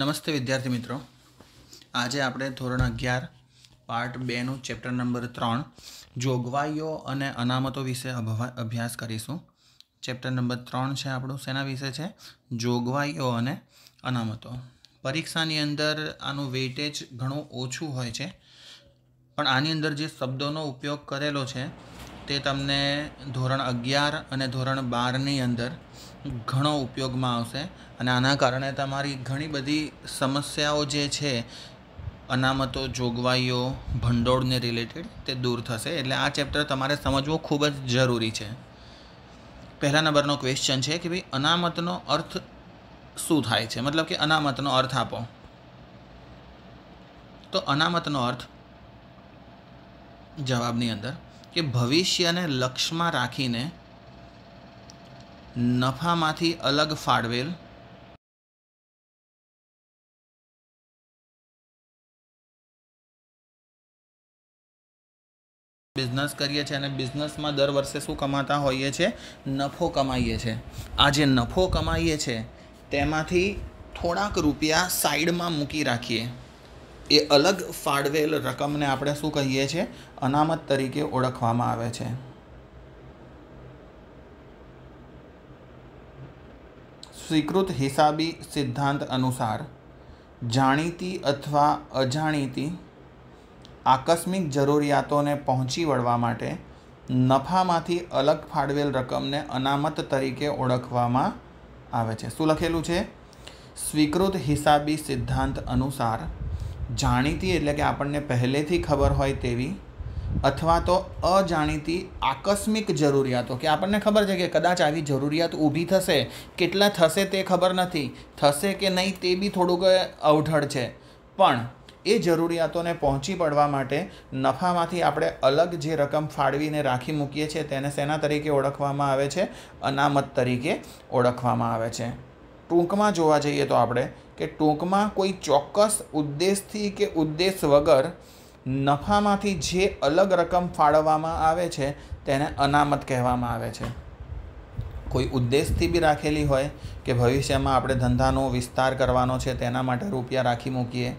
નમસ્તે વિદ્યાર્થી મિત્રો આજે આપણે ધોરણ અગિયાર પાર્ટ બેનું ચેપ્ટર નંબર ત્રણ જોગવાઈઓ અને અનામતો વિશે અભ્યાસ કરીશું ચેપ્ટર નંબર ત્રણ છે આપણું શેના વિશે છે જોગવાઈઓ અને અનામતો પરીક્ષાની અંદર આનું વેઇટેજ ઘણું ઓછું હોય છે પણ આની અંદર જે શબ્દોનો ઉપયોગ કરેલો છે તે તમને ધોરણ અગિયાર અને ધોરણ બારની અંદર ઘણો ઉપયોગમાં આવશે અને આના કારણે તમારી ઘણી બધી સમસ્યાઓ જે છે અનામતો જોગવાઈઓ ભંડોળને રિલેટેડ તે દૂર થશે એટલે આ ચેપ્ટર તમારે સમજવું ખૂબ જ જરૂરી છે પહેલા નંબરનો ક્વેશ્ચન છે કે ભાઈ અનામતનો અર્થ શું થાય છે મતલબ કે અનામતનો અર્થ આપો તો અનામતનો અર્થ જવાબની અંદર કે ભવિષ્યને લક્ષમાં રાખીને નફામાંથી અલગ ફાળવેલ બિઝનેસ કરીએ છીએ અને બિઝનેસમાં દર વર્ષે શું કમાતા હોઈએ છીએ નફો કમાઈએ છીએ આ જે નફો કમાઈએ છીએ તેમાંથી થોડાક રૂપિયા સાઈડમાં મૂકી રાખીએ એ અલગ ફાળવેલ રકમને આપણે શું કહીએ છીએ અનામત તરીકે ઓળખવામાં આવે છે સ્વીકૃત હિસાબી સિદ્ધાંત અનુસાર જાણીતી અથવા અજાણીતી આકસ્મિક જરૂરિયાતોને પહોંચી વળવા માટે નફામાંથી અલગ ફાળવેલ રકમને અનામત તરીકે ઓળખવામાં આવે છે શું લખેલું છે સ્વીકૃત હિસાબી સિદ્ધાંત અનુસાર જાણીતી એટલે કે આપણને પહેલેથી ખબર હોય તેવી અથવા તો અજાણીતી આકસ્મિક જરૂરિયાતો કે આપણને ખબર છે કે કદાચ આવી જરૂરિયાત ઊભી થશે કેટલા થશે તે ખબર નથી થશે કે નહીં તે બી થોડુંક અવઢળ છે પણ એ જરૂરિયાતોને પહોંચી પડવા માટે નફામાંથી આપણે અલગ જે રકમ ફાળવીને રાખી મૂકીએ છીએ તેને સેના તરીકે ઓળખવામાં આવે છે અનામત તરીકે ઓળખવામાં આવે છે ટૂંકમાં જોવા જઈએ તો આપણે કે ટૂંકમાં કોઈ ચોક્કસ ઉદ્દેશથી કે ઉદ્દેશ વગર નફામાંથી જે અલગ રકમ ફાળવવામાં આવે છે તેને અનામત કહેવામાં આવે છે કોઈ ઉદ્દેશથી બી રાખેલી હોય કે ભવિષ્યમાં આપણે ધંધાનો વિસ્તાર કરવાનો છે તેના માટે રૂપિયા રાખી મૂકીએ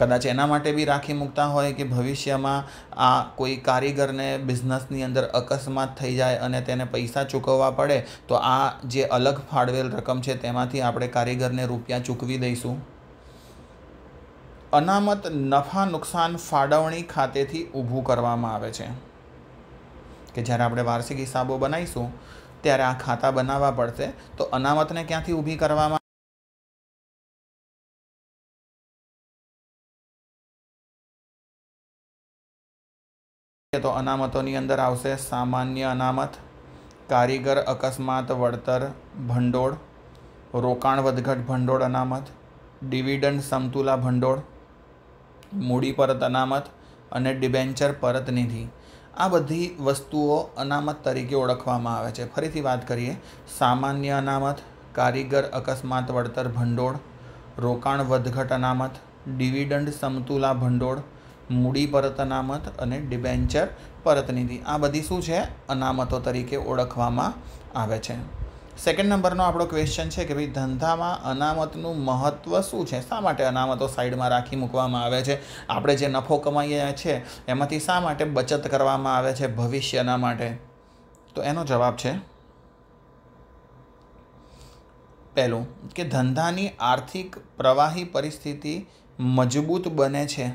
કદાચ એના માટે બી રાખી મૂકતા હોય કે ભવિષ્યમાં આ કોઈ કારીગરને બિઝનેસની અંદર અકસ્માત થઈ જાય અને તેને પૈસા ચૂકવવા પડે તો આ જે અલગ ફાળવેલ રકમ છે તેમાંથી આપણે કારીગરને રૂપિયા ચૂકવી દઈશું અનામત નફા નુકસાન ફાળવણી ખાતેથી ઊભું કરવામાં આવે છે કે જ્યારે આપણે વાર્ષિક હિસાબો બનાવીશું ત્યારે આ ખાતા બનાવવા પડશે તો અનામતને ક્યાંથી ઊભી કરવામાં તો અનામતોની અંદર આવશે સામાન્ય અનામત કારીગર અકસ્માત વળતર ભંડોળ રોકાણ વધઘટ ભંડોળ અનામત ડિવિડન્ડ સમતુલા ભંડોળ મૂડી પરત અનામત અને ડિબેન્ચર પરત નિધિ આ બધી વસ્તુઓ અનામત તરીકે ઓળખવામાં આવે છે ફરીથી વાત કરીએ સામાન્ય અનામત કારીગર અકસ્માત વળતર ભંડોળ રોકાણ વધઘટ અનામત ડિવિડન્ડ સમતુલા ભંડોળ મૂડી પરત અનામત અને ડિબેન્ચર પરત નિધિ આ બધી શું છે અનામતો તરીકે ઓળખવામાં આવે છે સેકન્ડ નંબરનો આપણો ક્વેશ્ચન છે કે ભાઈ ધંધામાં અનામતનું મહત્ત્વ શું છે શા માટે અનામતો સાઈડમાં રાખી મૂકવામાં આવે છે આપણે જે નફો કમાઈએ છે એમાંથી શા માટે બચત કરવામાં આવે છે ભવિષ્યના માટે તો એનો જવાબ છે પહેલું કે ધંધાની આર્થિક પ્રવાહી પરિસ્થિતિ મજબૂત બને છે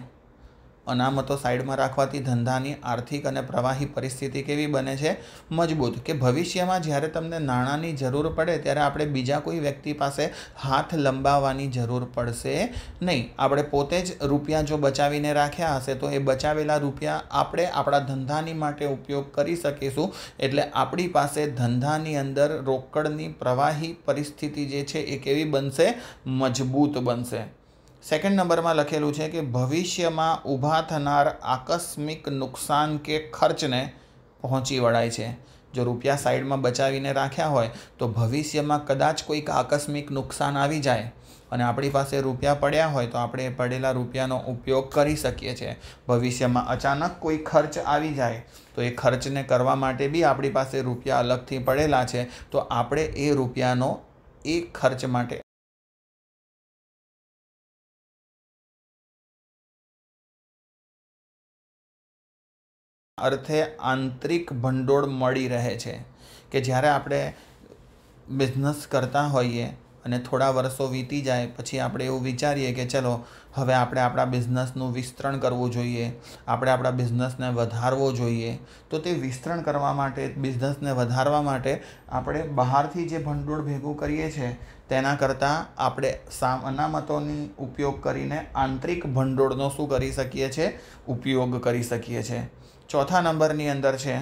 અનામતો સાઈડમાં રાખવાથી ધંધાની આર્થિક અને પ્રવાહી પરિસ્થિતિ કેવી બને છે મજબૂત કે ભવિષ્યમાં જ્યારે તમને નાણાંની જરૂર પડે ત્યારે આપણે બીજા કોઈ વ્યક્તિ પાસે હાથ લંબાવવાની જરૂર પડશે નહીં આપણે પોતે જ રૂપિયા જો બચાવીને રાખ્યા હશે તો એ બચાવેલા રૂપિયા આપણે આપણા ધંધાની માટે ઉપયોગ કરી શકીશું એટલે આપણી પાસે ધંધાની અંદર રોકડની પ્રવાહી પરિસ્થિતિ જે છે એ કેવી બનશે મજબૂત બનશે સેકન્ડ નંબરમાં લખેલું છે કે ભવિષ્યમાં ઊભા થનાર આકસ્મિક નુકસાન કે ખર્ચને પહોંચી વળાય છે જો રૂપિયા સાઈડમાં બચાવીને રાખ્યા હોય તો ભવિષ્યમાં કદાચ કોઈક આકસ્મિક નુકસાન આવી જાય અને આપણી પાસે રૂપિયા પડ્યા હોય તો આપણે પડેલા રૂપિયાનો ઉપયોગ કરી શકીએ છીએ ભવિષ્યમાં અચાનક કોઈ ખર્ચ આવી જાય તો એ ખર્ચને કરવા માટે બી આપણી પાસે રૂપિયા અલગથી પડેલા છે તો આપણે એ રૂપિયાનો એ ખર્ચ માટે અર્થે આંતરિક ભંડોળ મળી રહે છે કે જ્યારે આપણે બિઝનેસ કરતા હોઈએ અને થોડા વર્ષો વીતી જાય પછી આપણે એવું વિચારીએ કે ચલો હવે આપણે આપણા બિઝનેસનું વિસ્તરણ કરવું જોઈએ આપણે આપણા બિઝનેસને વધારવો જોઈએ તો તે વિસ્તરણ કરવા માટે બિઝનેસને વધારવા માટે આપણે બહારથી જે ભંડોળ ભેગું કરીએ છીએ તેના કરતાં આપણે સામ અનામતોની ઉપયોગ કરીને આંતરિક ભંડોળનો શું કરી શકીએ છીએ ઉપયોગ કરી શકીએ છીએ ચોથા નંબરની અંદર છે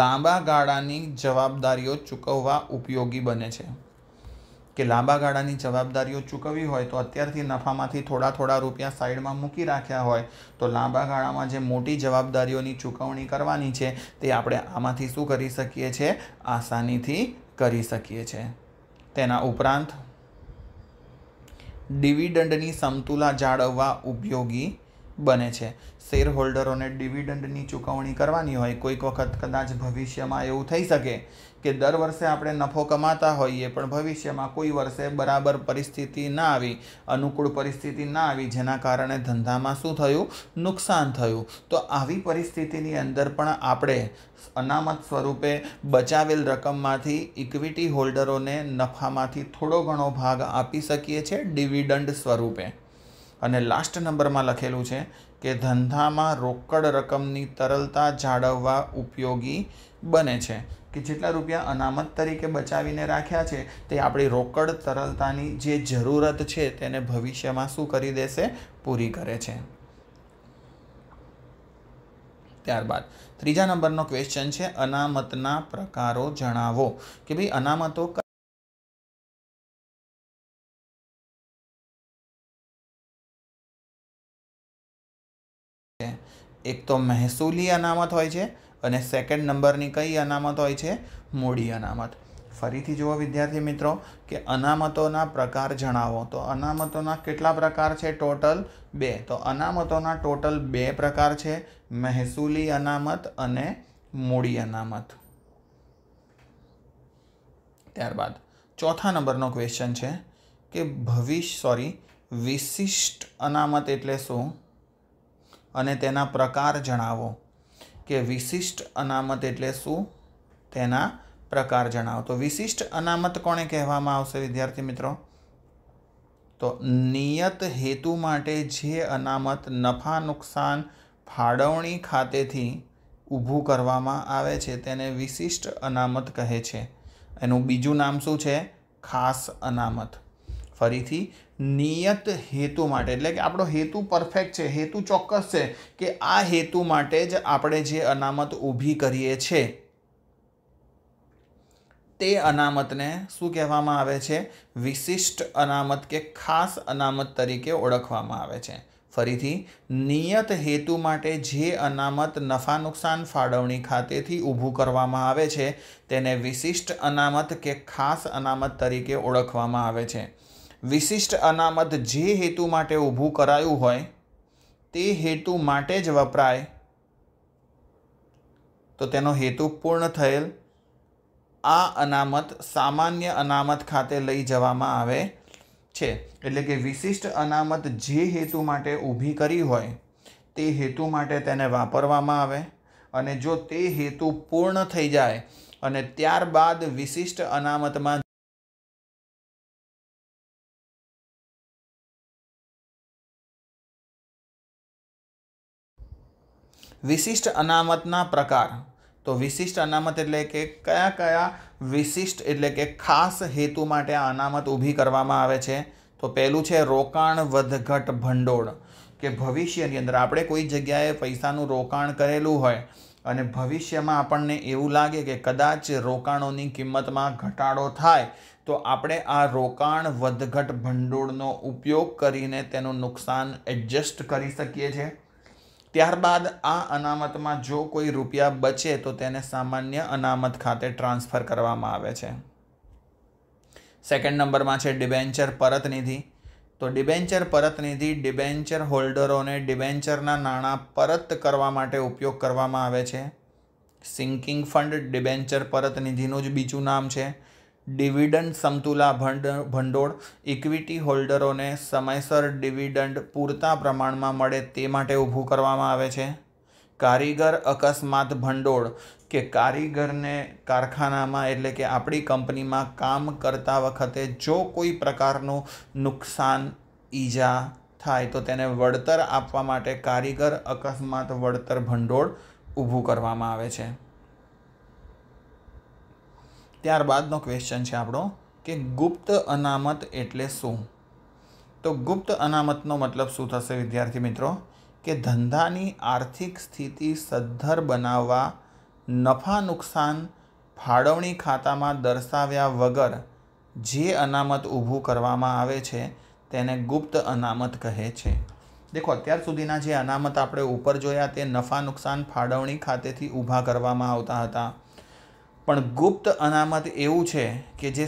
લાંબા ગાળાની જવાબદારીઓ ચૂકવવા ઉપયોગી બને છે કે લાંબા ગાળાની જવાબદારીઓ ચૂકવવી હોય તો અત્યારથી નફામાંથી થોડા થોડા રૂપિયા સાઈડમાં મૂકી રાખ્યા હોય તો લાંબા ગાળામાં જે મોટી જવાબદારીઓની ચૂકવણી કરવાની છે તે આપણે આમાંથી શું કરી શકીએ છીએ આસાનીથી કરી શકીએ છીએ તેના ઉપરાંત ડિવિડન્ડની સમતુલા જાળવવા ઉપયોગી બને છે શેર હોલ્ડરોને ડિવિડન્ડની ચૂકવણી કરવાની હોય કોઈક વખત કદાચ ભવિષ્યમાં એવું થઈ શકે કે દર વર્ષે આપણે નફો કમાતા હોઈએ પણ ભવિષ્યમાં કોઈ વર્ષે બરાબર પરિસ્થિતિ ના આવી અનુકૂળ પરિસ્થિતિ ના આવી જેના કારણે ધંધામાં શું થયું નુકસાન થયું તો આવી પરિસ્થિતિની અંદર પણ આપણે અનામત સ્વરૂપે બચાવેલ રકમમાંથી ઇક્વિટી હોલ્ડરોને નફામાંથી થોડો ઘણો ભાગ આપી શકીએ છીએ ડિવિડન્ડ સ્વરૂપે અને લાસ્ટ નંબરમાં લખેલું છે કે ધંધામાં રોકડ રકમની તરલતા જાળવવા ઉપયોગી બને છે કે જેટલા રૂપિયા અનામત તરીકે બચાવીને રાખ્યા છે તે આપણી રોકડ તરલતાની જે જરૂરત છે તેને ભવિષ્યમાં શું કરી દેશે પૂરી કરે છે ત્યારબાદ ત્રીજા નંબરનો ક્વેશ્ચન છે અનામતના પ્રકારો જણાવો કે ભાઈ અનામતો એક તો મહેસૂલી અનામત હોય છે અને સેકન્ડ નંબરની કઈ અનામત હોય છે મૂડી અનામત ફરીથી જુઓ વિદ્યાર્થી મિત્રો કે અનામતોના પ્રકાર જણાવો તો અનામતોના કેટલા પ્રકાર છે ટોટલ બે તો અનામતોના ટોટલ બે પ્રકાર છે મહેસૂલી અનામત અને મૂડી અનામત ત્યારબાદ ચોથા નંબરનો ક્વેશ્ચન છે કે ભવિષ્ય સોરી વિશિષ્ટ અનામત એટલે શું અને તેના પ્રકાર જણાવો કે વિશિષ્ટ અનામત એટલે શું તેના પ્રકાર જણાવો તો વિશિષ્ટ અનામત કોણે કહેવામાં આવશે વિદ્યાર્થી મિત્રો તો નિયત હેતુ માટે જે અનામત નફા નુકસાન ફાળવણી ખાતેથી ઊભું કરવામાં આવે છે તેને વિશિષ્ટ અનામત કહે છે એનું બીજું નામ શું છે ખાસ અનામત ફરીથી નિયત હેતુ માટે એટલે કે આપણો હેતુ પરફેક્ટ છે હેતુ ચોક્કસ છે કે આ હેતુ માટે જ આપણે જે અનામત ઊભી કરીએ છીએ તે અનામતને શું કહેવામાં આવે છે વિશિષ્ટ અનામત કે ખાસ અનામત તરીકે ઓળખવામાં આવે છે ફરીથી નિયત હેતુ માટે જે અનામત નફા નુકસાન ફાળવણી ખાતેથી ઊભું કરવામાં આવે છે તેને વિશિષ્ટ અનામત કે ખાસ અનામત તરીકે ઓળખવામાં આવે છે વિશિષ્ટ અનામત જે હેતુ માટે ઊભું કરાયું હોય તે હેતુ માટે જ વપરાય તો તેનો હેતુ પૂર્ણ થયેલ આ અનામત સામાન્ય અનામત ખાતે લઈ જવામાં આવે છે એટલે કે વિશિષ્ટ અનામત જે હેતુ માટે ઊભી કરી હોય તે હેતુ માટે તેને વાપરવામાં આવે અને જો તે હેતુ પૂર્ણ થઈ જાય અને ત્યારબાદ વિશિષ્ટ અનામતમાં વિશિષ્ટ અનામતના પ્રકાર તો વિશિષ્ટ અનામત એટલે કે કયા કયા વિશિષ્ટ એટલે કે ખાસ હેતુ માટે આ અનામત ઊભી કરવામાં આવે છે તો પહેલું છે રોકાણ વધઘટ ભંડોળ કે ભવિષ્યની અંદર આપણે કોઈ જગ્યાએ પૈસાનું રોકાણ કરેલું હોય અને ભવિષ્યમાં આપણને એવું લાગે કે કદાચ રોકાણોની કિંમતમાં ઘટાડો થાય તો આપણે આ રોકાણ વધઘટ ભંડોળનો ઉપયોગ કરીને તેનું નુકસાન એડજસ્ટ કરી શકીએ છીએ ત્યારબાદ આ અનામતમાં જો કોઈ રૂપિયા બચે તો તેને સામાન્ય અનામત ખાતે ટ્રાન્સફર કરવામાં આવે છે સેકન્ડ નંબરમાં છે ડિબેન્ચર પરત નિધિ તો ડિબેન્ચર પરત નિધિ ડિબેન્ચર હોલ્ડરોને ડિબેન્ચરના નાણાં પરત કરવા માટે ઉપયોગ કરવામાં આવે છે સિંકિંગ ફંડ ડિબેન્ચર પરત નિધિનું જ બીજું નામ છે ડિવિડન્ડ સમતુલા ભંડોળ ઇક્વિટી હોલ્ડરોને સમયસર ડિવિડન્ડ પૂરતા પ્રમાણમાં મળે તે માટે ઊભું કરવામાં આવે છે કારીગર અકસ્માત ભંડોળ કે કારીગરને કારખાનામાં એટલે કે આપણી કંપનીમાં કામ કરતા વખતે જો કોઈ પ્રકારનું નુકસાન ઈજા થાય તો તેને વળતર આપવા માટે કારીગર અકસ્માત વળતર ભંડોળ ઊભું કરવામાં આવે છે ત્યારબાદનો ક્વેશ્ચન છે આપણો કે ગુપ્ત અનામત એટલે શું તો ગુપ્ત અનામતનો મતલબ શું થશે વિદ્યાર્થી મિત્રો કે ધંધાની આર્થિક સ્થિતિ સદ્ધર બનાવવા નફા નુકસાન ફાળવણી ખાતામાં દર્શાવ્યા વગર જે અનામત ઊભું કરવામાં આવે છે તેને ગુપ્ત અનામત કહે છે દેખો અત્યાર સુધીના જે અનામત આપણે ઉપર જોયા તે નફા નુકસાન ફાળવણી ખાતેથી ઊભા કરવામાં આવતા હતા પણ ગુપ્ત અનામત એવું છે કે જે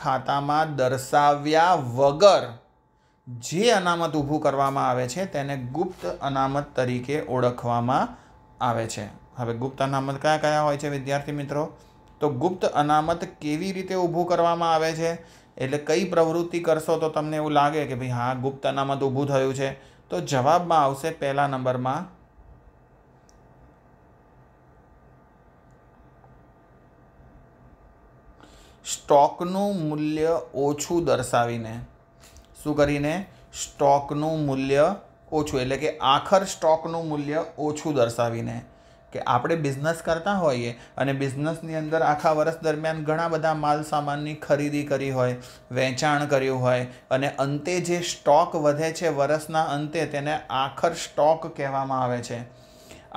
ખાતામાં દર્શાવ્યા વગર જે અનામત ઊભું કરવામાં આવે છે તેને ગુપ્ત અનામત તરીકે ઓળખવામાં આવે છે હવે ગુપ્ત અનામત કયા કયા હોય છે વિદ્યાર્થી મિત્રો તો ગુપ્ત અનામત કેવી રીતે ઊભું કરવામાં આવે છે એટલે કઈ પ્રવૃત્તિ કરશો તો તમને એવું લાગે કે ભાઈ હા ગુપ્ત અનામત ઊભું થયું છે તો જવાબમાં આવશે પહેલા નંબરમાં સ્ટોકનું મૂલ્ય ઓછું દર્શાવીને શું કરીને સ્ટોકનું મૂલ્ય ઓછું એટલે કે આખર સ્ટોકનું મૂલ્ય ઓછું દર્શાવીને કે આપણે બિઝનેસ કરતા હોઈએ અને બિઝનેસની અંદર આખા વર્ષ દરમિયાન ઘણા બધા માલ સામાનની ખરીદી કરી હોય વેચાણ કર્યું હોય અને અંતે જે સ્ટોક વધે છે વર્ષના અંતે તેને આખર સ્ટોક કહેવામાં આવે છે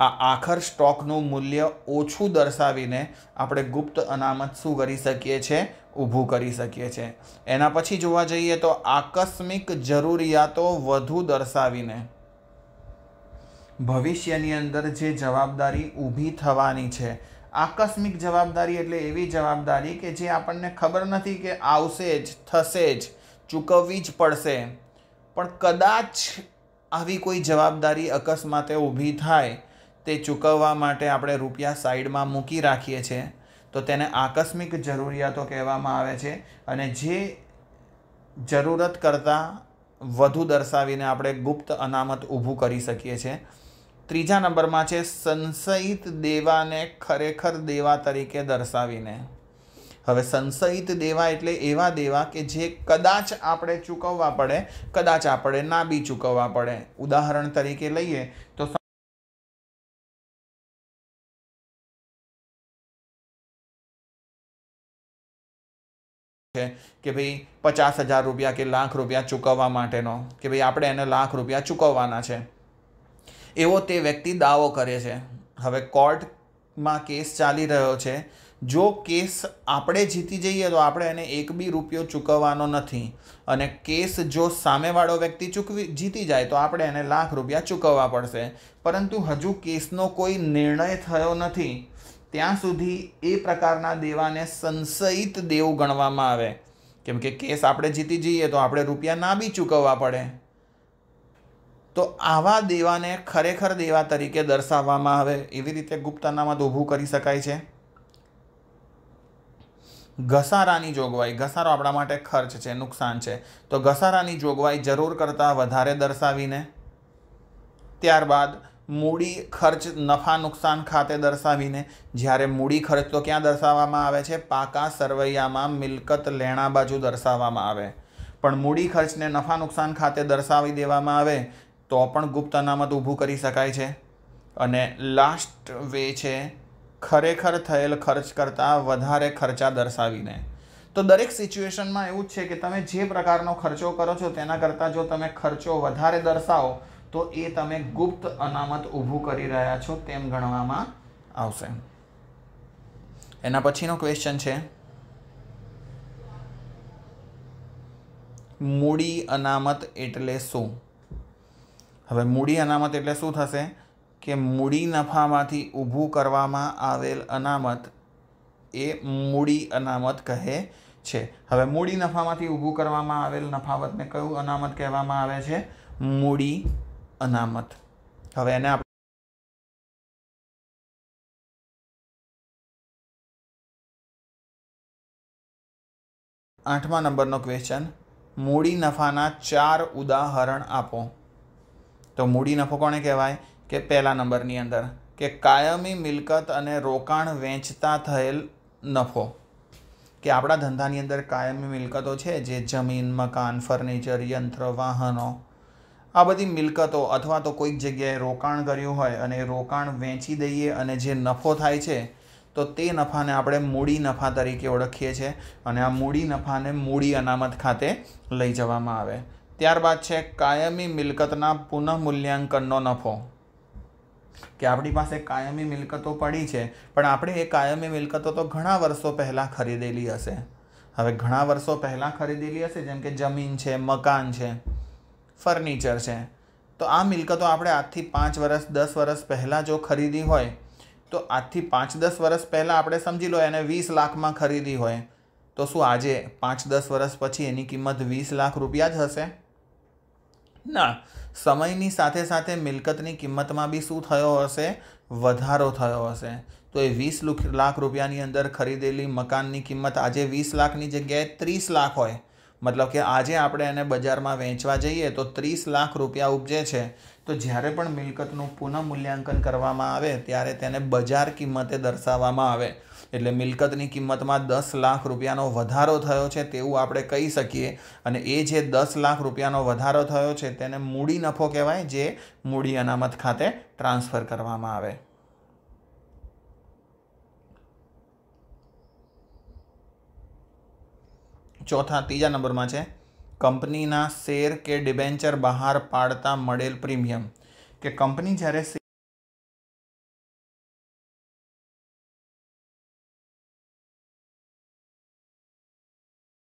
આ આખર સ્ટોકનું મૂલ્ય ઓછું દર્શાવીને આપણે ગુપ્ત અનામત શું કરી શકીએ છીએ ઊભું કરી શકીએ છીએ એના પછી જોવા જઈએ તો આકસ્મિક જરૂરિયાતો વધુ દર્શાવીને ભવિષ્યની અંદર જે જવાબદારી ઊભી થવાની છે આકસ્મિક જવાબદારી એટલે એવી જવાબદારી કે જે આપણને ખબર નથી કે આવશે જ થશે જ ચૂકવવી જ પડશે પણ કદાચ આવી કોઈ જવાબદારી અકસ્માતે ઊભી થાય તે ચૂકવવા માટે આપણે રૂપિયા સાઈડમાં મૂકી રાખીએ છીએ તો તેને આકસ્મિક જરૂરિયાતો કહેવામાં આવે છે અને જે જરૂરત કરતાં વધુ દર્શાવીને આપણે ગુપ્ત અનામત ઊભું કરી શકીએ છીએ ત્રીજા નંબરમાં છે સંશયિત દેવાને ખરેખર દેવા તરીકે દર્શાવીને હવે સંશયિત દેવા એટલે એવા દેવા કે જે કદાચ આપણે ચૂકવવા પડે કદાચ આપણે ના બી ચૂકવવા પડે ઉદાહરણ તરીકે લઈએ તો કે ભાઈ પચાસ હજાર રૂપિયા કે લાખ રૂપિયા ચૂકવવા માટેનો કે ભાઈ આપણે એને લાખ રૂપિયા ચૂકવવાના છે એવો તે વ્યક્તિ દાવો કરે છે હવે કોર્ટમાં કેસ ચાલી રહ્યો છે જો કેસ આપણે જીતી જઈએ તો આપણે એને એક બી રૂપિયો ચૂકવવાનો નથી અને કેસ જો સામેવાળો વ્યક્તિ ચૂકવી જીતી જાય તો આપણે એને લાખ રૂપિયા ચૂકવવા પડશે પરંતુ હજુ કેસનો કોઈ નિર્ણય થયો નથી ત્યાં સુધી એ પ્રકારના દેવાને સંશયિત દેવું ગણવામાં આવે કેમ કે કેસ આપણે જીતી જઈએ તો આપણે રૂપિયા ના બી ચૂકવવા પડે તો આવા દેવાને ખરેખર દેવા તરીકે દર્શાવવામાં આવે એવી રીતે ગુપ્તનામાં ઊભું કરી શકાય છે ઘસારાની જોગવાઈ ઘસારો આપણા માટે ખર્ચ છે નુકસાન છે તો ઘસારાની જોગવાઈ જરૂર કરતાં વધારે દર્શાવીને ત્યારબાદ મૂડી ખર્ચ નફા નુકસાન ખાતે દર્શાવીને જ્યારે મૂડી ખર્ચ તો ક્યાં દર્શાવવામાં આવે છે પાકા સરવૈયામાં મિલકત લેણા બાજુ દર્શાવવામાં આવે પણ મૂડી ખર્ચને નફા નુકસાન ખાતે દર્શાવી દેવામાં આવે તો પણ ગુપ્ત અનામત ઊભું કરી શકાય છે અને લાસ્ટ વે છે ખરેખર થયેલ ખર્ચ કરતાં વધારે ખર્ચા દર્શાવીને તો દરેક સિચ્યુએશનમાં એવું જ છે કે તમે જે પ્રકારનો ખર્ચો કરો છો તેના કરતાં જો તમે ખર્ચો વધારે દર્શાવો તો એ તમે ગુપ્ત અનામત ઊભું કરી રહ્યા છો તેમ ગણવામાં આવશે એના પછીનો ક્વેશ્ચન છે મૂડી અનામત એટલે શું હવે મૂડી અનામત એટલે શું થશે કે મૂડી નફામાંથી ઊભું કરવામાં આવેલ અનામત એ મૂડી અનામત કહે છે હવે મૂડી નફામાંથી ઊભું કરવામાં આવેલ નફાવતને કયું અનામત કહેવામાં આવે છે મૂડી અનામત હવે એને આપણે આઠમા નંબરનો ક્વેશ્ચન મૂડી નફાના ચાર ઉદાહરણ આપો તો મૂડી નફો કોણે કહેવાય કે પહેલા નંબરની અંદર કે કાયમી મિલકત અને રોકાણ વેચતા થયેલ નફો કે આપણા ધંધાની અંદર કાયમી મિલકતો છે જે જમીન મકાન ફર્નિચર યંત્ર વાહનો આ બધી મિલકતો અથવા તો કોઈક જગ્યાએ રોકાણ કર્યું હોય અને રોકાણ વેચી દઈએ અને જે નફો થાય છે તો તે નફાને આપણે મૂડી નફા તરીકે ઓળખીએ છીએ અને આ મૂડી નફાને મૂડી અનામત ખાતે લઈ જવામાં આવે ત્યારબાદ છે કાયમી મિલકતના પુનઃમૂલ્યાંકનનો નફો કે આપણી પાસે કાયમી મિલકતો પડી છે પણ આપણે એ કાયમી મિલકતો તો ઘણા વર્ષો પહેલાં ખરીદેલી હશે હવે ઘણા વર્ષો પહેલાં ખરીદેલી હશે જેમ કે જમીન છે મકાન છે ફર્નિચર છે તો આ મિલકતો આપણે આજથી પાંચ વર્ષ દસ વર્ષ પહેલાં જો ખરીદી હોય તો આજથી પાંચ દસ વર્ષ પહેલાં આપણે સમજી લો એને વીસ લાખમાં ખરીદી હોય તો શું આજે પાંચ દસ વર્ષ પછી એની કિંમત વીસ લાખ રૂપિયા જ હશે ના સમયની સાથે સાથે મિલકતની કિંમતમાં બી શું થયો હશે વધારો થયો હશે તો એ વીસ લાખ રૂપિયાની અંદર ખરીદેલી મકાનની કિંમત આજે વીસ લાખની જગ્યાએ ત્રીસ લાખ હોય મતલબ કે આજે આપણે એને બજારમાં વેચવા જઈએ તો ત્રીસ લાખ રૂપિયા ઉપજે છે તો જ્યારે પણ મિલકતનું પુનઃ મૂલ્યાંકન કરવામાં આવે ત્યારે તેને બજાર કિંમતે દર્શાવવામાં આવે એટલે મિલકતની કિંમતમાં દસ લાખ રૂપિયાનો વધારો થયો છે તેવું આપણે કહી શકીએ અને એ જે દસ લાખ રૂપિયાનો વધારો થયો છે તેને મૂડી નફો કહેવાય જે મૂડી અનામત ખાતે ટ્રાન્સફર કરવામાં આવે ચોથા ત્રીજા નંબરમાં છે કંપનીના શેર કે ડિબેન્ચર બહાર પાડતા મળેલ પ્રીમિયમ કે કંપની જ્યારે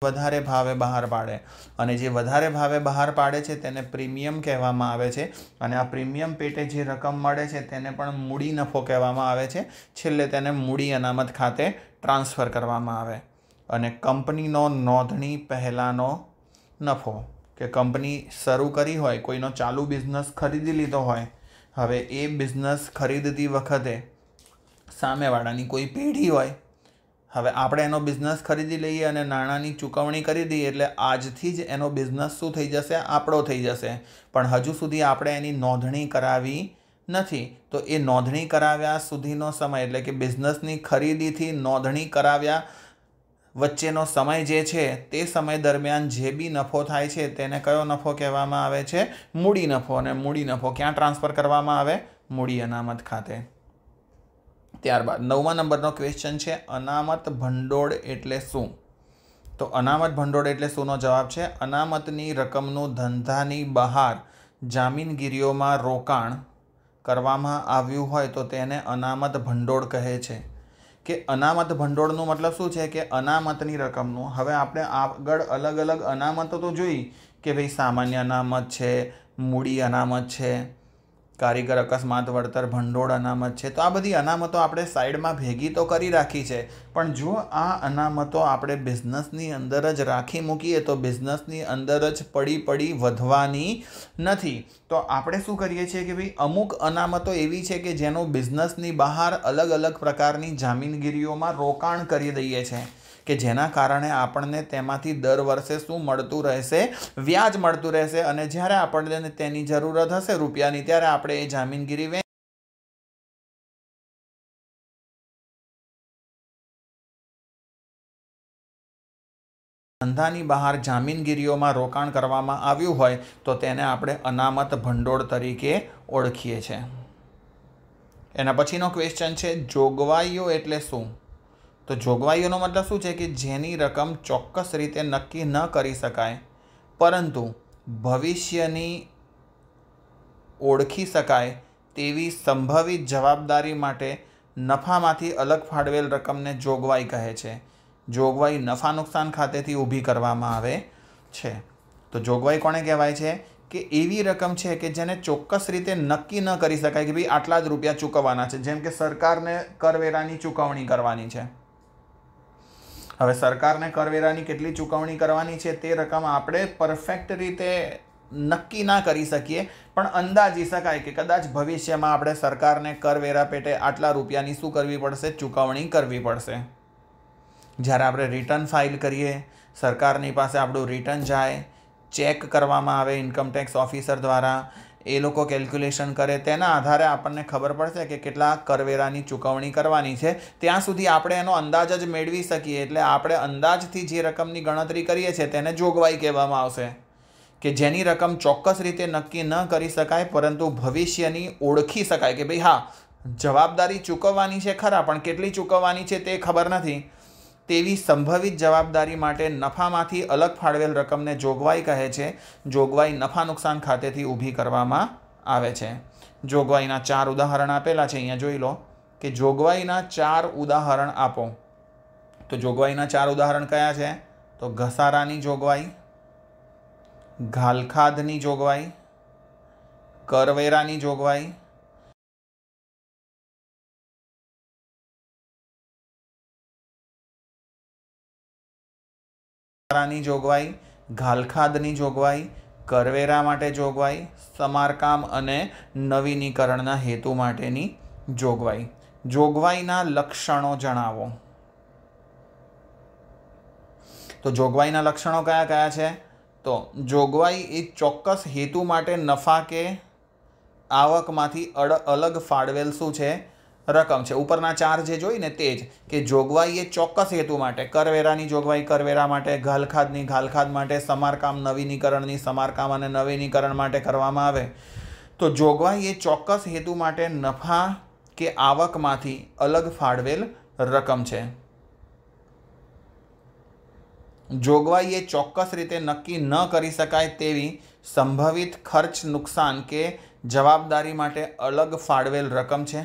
વધારે ભાવે બહાર પાડે અને જે વધારે ભાવે બહાર પાડે છે તેને પ્રીમિયમ કહેવામાં આવે છે અને આ પ્રીમિયમ પેટે જે રકમ મળે છે તેને પણ મૂડી નફો કહેવામાં આવે છે છેલ્લે તેને મૂડી અનામત ખાતે ટ્રાન્સફર કરવામાં આવે અને કંપનીનો નોંધણી પહેલાંનો નફો કે કંપની શરૂ કરી હોય કોઈનો ચાલુ બિઝનેસ ખરીદી લીધો હોય હવે એ બિઝનેસ ખરીદતી વખતે સામેવાળાની કોઈ પેઢી હોય હવે આપણે એનો બિઝનેસ ખરીદી લઈએ અને નાણાંની ચૂકવણી કરી દઈએ એટલે આજથી જ એનો બિઝનેસ શું થઈ જશે આપણો થઈ જશે પણ હજુ સુધી આપણે એની નોંધણી કરાવી નથી તો એ નોંધણી કરાવ્યા સુધીનો સમય એટલે કે બિઝનેસની ખરીદીથી નોંધણી કરાવ્યા વચ્ચેનો સમય જે છે તે સમય દરમિયાન જે બી નફો થાય છે તેને કયો નફો કહેવામાં આવે છે મૂડી નફો અને મૂડી નફો ક્યાં ટ્રાન્સફર કરવામાં આવે મૂડી અનામત ખાતે ત્યારબાદ નવમા નંબરનો ક્વેશ્ચન છે અનામત ભંડોળ એટલે શું તો અનામત ભંડોળ એટલે શુંનો જવાબ છે અનામતની રકમનું ધંધાની બહાર જામીનગીરીઓમાં રોકાણ કરવામાં આવ્યું હોય તો તેને અનામત ભંડોળ કહે છે કે અનામત ભંડોળનું મતલબ શું છે કે અનામતની રકમનું હવે આપણે આગળ અલગ અલગ અનામતો તો જોઈ કે ભાઈ સામાન્ય અનામત છે મૂડી અનામત છે કારીગર અકસ્માત વળતર ભંડોળ અનામત છે તો આ બધી અનામતો આપણે સાઈડમાં ભેગી તો કરી રાખી છે પણ જો આ અનામતો આપણે બિઝનેસની અંદર જ રાખી મૂકીએ તો બિઝનેસની અંદર જ પડી પડી વધવાની નથી તો આપણે શું કરીએ છીએ કે ભાઈ અમુક અનામતો એવી છે કે જેનો બિઝનેસની બહાર અલગ અલગ પ્રકારની જામીનગીરીઓમાં રોકાણ કરી દઈએ છીએ કે જેના કારણે આપણને તેમાંથી દર વર્ષે શું મળતું રહેશે વ્યાજ મળતું રહેશે અને જ્યારે આપણને તેની જરૂરત હશે રૂપિયાની ત્યારે આપણે એ જામીનગીરી વે ધંધાની બહાર જામીનગીરીઓમાં રોકાણ કરવામાં આવ્યું હોય તો તેને આપણે અનામત ભંડોળ તરીકે ઓળખીએ છીએ એના પછીનો ક્વેશ્ચન છે જોગવાઈઓ એટલે શું તો જોગવાઈઓનો મતલબ શું છે કે જેની રકમ ચોક્કસ રીતે નક્કી ન કરી શકાય પરંતુ ભવિષ્યની ઓળખી શકાય તેવી સંભવિત જવાબદારી માટે નફામાંથી અલગ ફાળવેલ રકમને જોગવાઈ કહે છે જોગવાઈ નફા નુકસાન ખાતેથી ઊભી કરવામાં આવે છે તો જોગવાઈ કોને કહેવાય છે કે એવી રકમ છે કે જેને ચોક્કસ રીતે નક્કી ન કરી શકાય કે ભાઈ આટલા જ રૂપિયા ચૂકવવાના છે જેમ કે સરકારને કરવેરાની ચૂકવણી કરવાની છે હવે સરકારને કરવેરાની કેટલી ચૂકવણી કરવાની છે તે રકમ આપણે પરફેક્ટ રીતે નક્કી ના કરી શકીએ પણ અંદાજી શકાય કે કદાચ ભવિષ્યમાં આપણે સરકારને કરવેરા પેટે આટલા રૂપિયાની શું કરવી પડશે ચૂકવણી કરવી પડશે જ્યારે આપણે રિટર્ન ફાઇલ કરીએ સરકારની પાસે આપણું રિટર્ન જાય ચેક કરવામાં આવે ઇન્કમટેક્સ ઓફિસર દ્વારા એ લોકો કેલ્ક્યુલેશન કરે તેના આધારે આપણને ખબર પડશે કે કેટલા કરવેરાની ચૂકવણી કરવાની છે ત્યાં સુધી આપણે એનો અંદાજ જ મેળવી શકીએ એટલે આપણે અંદાજથી જે રકમની ગણતરી કરીએ છીએ તેને જોગવાઈ કહેવામાં આવશે કે જેની રકમ ચોક્કસ રીતે નક્કી ન કરી શકાય પરંતુ ભવિષ્યની ઓળખી શકાય કે ભાઈ હા જવાબદારી ચૂકવવાની છે ખરા પણ કેટલી ચૂકવવાની છે તે ખબર નથી તેવી સંભવિત જવાબદારી માટે નફામાંથી અલગ ફાળવેલ રકમને જોગવાઈ કહે છે જોગવાઈ નફા નુકસાન ખાતેથી ઊભી કરવામાં આવે છે જોગવાઈના ચાર ઉદાહરણ આપેલા છે અહીંયા જોઈ લો કે જોગવાઈના ચાર ઉદાહરણ આપો તો જોગવાઈના ચાર ઉદાહરણ કયા છે તો ઘસારાની જોગવાઈ ઘાલખાદની જોગવાઈ કરવેરાની જોગવાઈ ની જોગવાઈ ઘાલખાદની જોગવાઈ કરવેરા માટે જોગવાઈ સમારકામ અને નવીનીકરણના હેતુ માટેની જોગવાઈ જોગવાઈના લક્ષણો જણાવો તો જોગવાઈના લક્ષણો કયા કયા છે તો જોગવાઈ એ ચોક્કસ હેતુ માટે નફા કે આવકમાંથી અડ અલગ ફાળવેલ શું છે રકમ છે ઉપરના ચાર જે ને તે જ કે જોગવાઈ એ ચોક્કસ હેતુ માટે કરવેરાની જોગવાઈ કરવેરા માટે ઘાલખાદની ઘાલખાદ માટે સમારકામ નવીનીકરણની સમારકામ અને નવીનીકરણ માટે કરવામાં આવે તો જોગવાઈ એ ચોક્કસ હેતુ માટે નફા કે આવકમાંથી અલગ ફાળવેલ રકમ છે જોગવાઈ એ ચોક્કસ રીતે નક્કી ન કરી શકાય તેવી સંભવિત ખર્ચ નુકસાન કે જવાબદારી માટે અલગ ફાળવેલ રકમ છે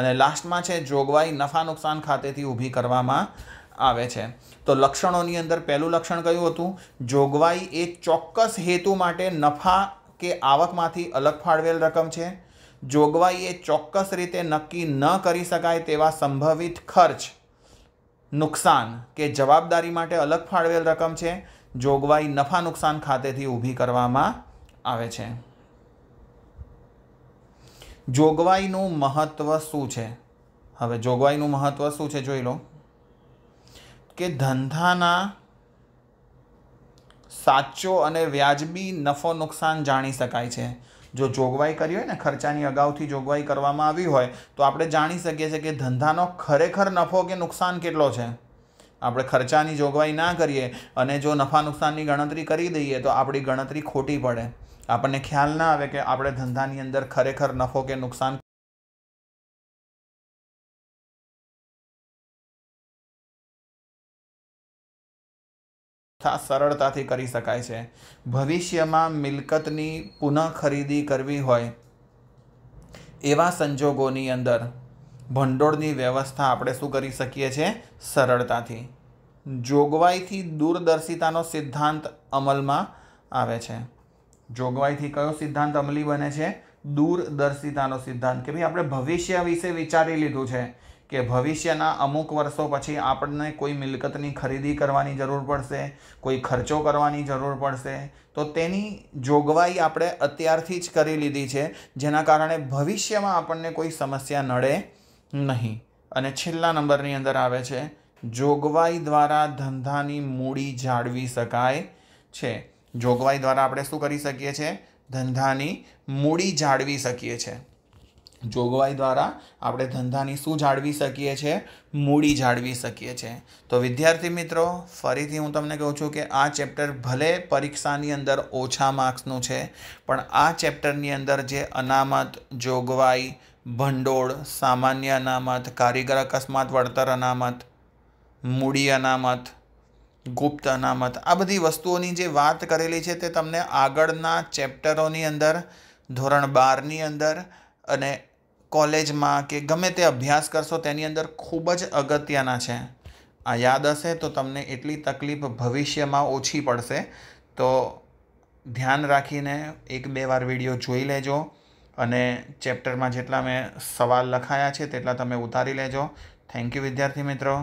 અને લાસ્ટમાં છે જોગવાઈ નફા નુકસાન ખાતેથી ઊભી કરવામાં આવે છે તો લક્ષણોની અંદર પહેલું લક્ષણ કયું હતું જોગવાઈ એ ચોક્કસ હેતુ માટે નફા કે આવકમાંથી અલગ ફાળવેલ રકમ છે જોગવાઈ એ ચોક્કસ રીતે નક્કી ન કરી શકાય તેવા સંભવિત ખર્ચ નુકસાન કે જવાબદારી માટે અલગ ફાળવેલ રકમ છે જોગવાઈ નફા નુકસાન ખાતેથી ઊભી કરવામાં આવે છે જોગવાઈનું મહત્ત્વ શું છે હવે જોગવાઈનું મહત્ત્વ શું છે જોઈ લો કે ધંધાના સાચો અને વ્યાજબી નફો નુકસાન જાણી શકાય છે જો જોગવાઈ કરી હોય ને ખર્ચાની અગાઉથી જોગવાઈ કરવામાં આવી હોય તો આપણે જાણી શકીએ છીએ કે ધંધાનો ખરેખર નફો કે નુકસાન કેટલો છે આપણે ખર્ચાની જોગવાઈ ના કરીએ અને જો નફા નુકસાનની ગણતરી કરી દઈએ તો આપણી ગણતરી ખોટી પડે આપણને ખ્યાલ ના આવે કે આપણે ધંધાની અંદર ખરેખર નફો કે નુકસાન સરળતાથી કરી શકાય છે ભવિષ્યમાં મિલકતની પુનઃ ખરીદી કરવી હોય એવા સંજોગોની અંદર ભંડોળની વ્યવસ્થા આપણે શું કરી શકીએ છીએ સરળતાથી જોગવાઈથી દૂરદર્શિતાનો સિદ્ધાંત અમલમાં આવે છે જોગવાઈથી કયો સિદ્ધાંત અમલી બને છે દૂરદર્શિતાનો સિદ્ધાંત કે ભાઈ આપણે ભવિષ્ય વિશે વિચારી લીધું છે કે ભવિષ્યના અમુક વર્ષો પછી આપણને કોઈ મિલકતની ખરીદી કરવાની જરૂર પડશે કોઈ ખર્ચો કરવાની જરૂર પડશે તો તેની જોગવાઈ આપણે અત્યારથી જ કરી લીધી છે જેના કારણે ભવિષ્યમાં આપણને કોઈ સમસ્યા નડે નહીં અને છેલ્લા નંબરની અંદર આવે છે જોગવાઈ દ્વારા ધંધાની મૂડી જાળવી શકાય છે જોગવાઈ દ્વારા આપણે શું કરી શકીએ છીએ ધંધાની મૂડી જાળવી શકીએ છીએ જોગવાઈ દ્વારા આપણે ધંધાની શું જાળવી શકીએ છીએ મૂડી જાળવી શકીએ છીએ તો વિદ્યાર્થી મિત્રો ફરીથી હું તમને કહું છું કે આ ચેપ્ટર ભલે પરીક્ષાની અંદર ઓછા માર્ક્સનું છે પણ આ ચેપ્ટરની અંદર જે અનામત જોગવાઈ ભંડોળ સામાન્ય અનામત કારીગર અકસ્માત વળતર અનામત મૂડી અનામત ગુપ્ત અનામત આ બધી વસ્તુઓની જે વાત કરેલી છે તે તમને આગળના ચેપ્ટરોની અંદર ધોરણ બારની અંદર અને કોલેજમાં કે ગમે તે અભ્યાસ કરશો તેની અંદર ખૂબ જ અગત્યના છે આ યાદ હશે તો તમને એટલી તકલીફ ભવિષ્યમાં ઓછી પડશે તો ધ્યાન રાખીને એક બે વાર વિડીયો જોઈ લેજો અને ચેપ્ટરમાં જેટલા મેં સવાલ લખાયા છે તેટલા તમે ઉતારી લેજો થેન્ક યુ વિદ્યાર્થી મિત્રો